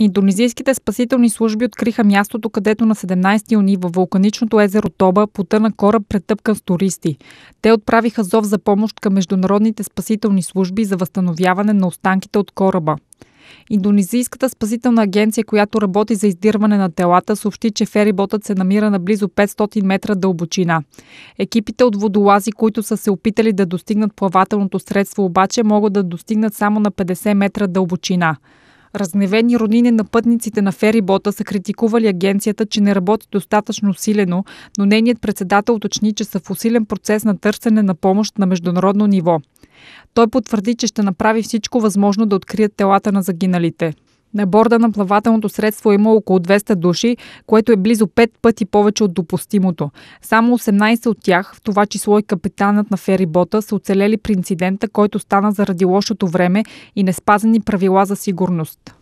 Индонезийските спасителни служби откриха мястото, където на 17 юни във вулканичното езеро Тоба потъна кораб претъпкан с туристи. Те отправиха зов за помощ към международните спасителни служби за възстановяване на останките от кораба. Индонезийската спасителна агенция, която работи за издирване на телата, съобщи, че фериботът се намира на близо 500 метра дълбочина. Екипите от водолази, които са се опитали да достигнат плавателното средство, обаче могат да достигнат само на 50 метра дълбочина. Разгневени роднини на пътниците на ферибота са критикували агенцията, че не работи достатъчно силено, но нейният председател уточни, че са в усилен процес на търсене на помощ на международно ниво. Той потвърди, че ще направи всичко възможно да открият телата на загиналите. На борда на плавателното средство е има около 200 души, което е близо 5 пъти повече от допустимото. Само 18 от тях, в това число и капитанът на ферибота, са оцелели при инцидента, който стана заради лошото време и неспазени правила за сигурност.